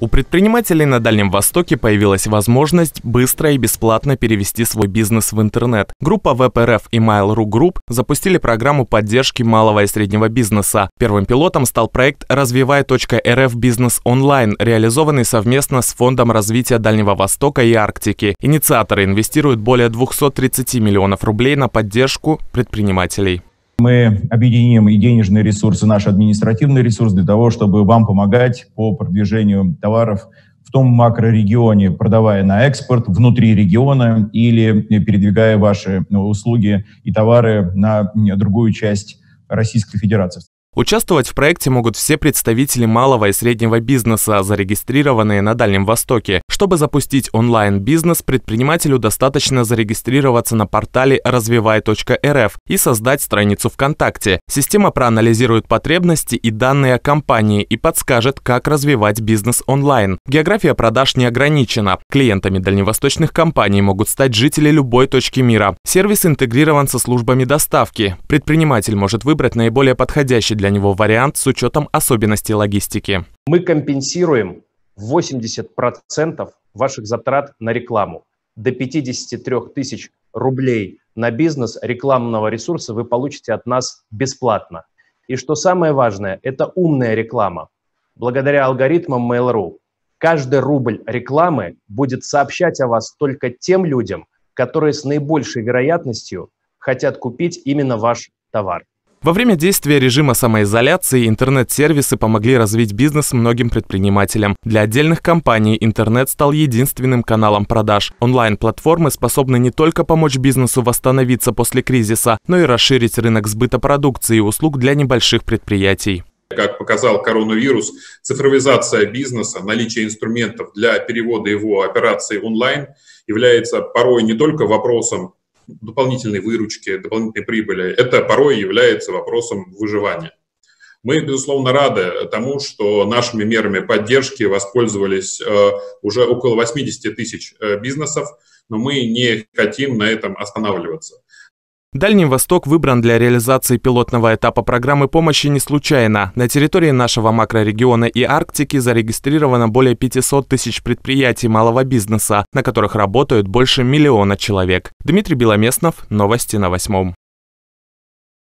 У предпринимателей на Дальнем Востоке появилась возможность быстро и бесплатно перевести свой бизнес в интернет. Группа ВПРФ и Mail.ru Group запустили программу поддержки малого и среднего бизнеса. Первым пилотом стал проект «Развивай.рф бизнес онлайн», реализованный совместно с Фондом развития Дальнего Востока и Арктики. Инициаторы инвестируют более 230 миллионов рублей на поддержку предпринимателей. Мы объединим и денежные ресурсы, и наш административный ресурс для того, чтобы вам помогать по продвижению товаров в том макрорегионе, продавая на экспорт внутри региона или передвигая ваши ну, услуги и товары на другую часть Российской Федерации. Участвовать в проекте могут все представители малого и среднего бизнеса, зарегистрированные на Дальнем Востоке. Чтобы запустить онлайн-бизнес, предпринимателю достаточно зарегистрироваться на портале развивай.рф и создать страницу ВКонтакте. Система проанализирует потребности и данные о компании и подскажет, как развивать бизнес онлайн. География продаж не ограничена. Клиентами дальневосточных компаний могут стать жители любой точки мира. Сервис интегрирован со службами доставки. Предприниматель может выбрать наиболее подходящий для для него вариант с учетом особенностей логистики. Мы компенсируем 80% ваших затрат на рекламу. До 53 тысяч рублей на бизнес рекламного ресурса вы получите от нас бесплатно. И что самое важное, это умная реклама. Благодаря алгоритмам Mail.ru каждый рубль рекламы будет сообщать о вас только тем людям, которые с наибольшей вероятностью хотят купить именно ваш товар. Во время действия режима самоизоляции интернет-сервисы помогли развить бизнес многим предпринимателям. Для отдельных компаний интернет стал единственным каналом продаж. Онлайн-платформы способны не только помочь бизнесу восстановиться после кризиса, но и расширить рынок сбыта продукции и услуг для небольших предприятий. Как показал коронавирус, цифровизация бизнеса, наличие инструментов для перевода его операций онлайн является порой не только вопросом дополнительной выручки, дополнительной прибыли, это порой является вопросом выживания. Мы, безусловно, рады тому, что нашими мерами поддержки воспользовались э, уже около 80 тысяч э, бизнесов, но мы не хотим на этом останавливаться. Дальний Восток выбран для реализации пилотного этапа программы помощи не случайно. На территории нашего макрорегиона и Арктики зарегистрировано более 500 тысяч предприятий малого бизнеса, на которых работают больше миллиона человек. Дмитрий Беломестнов, новости на восьмом.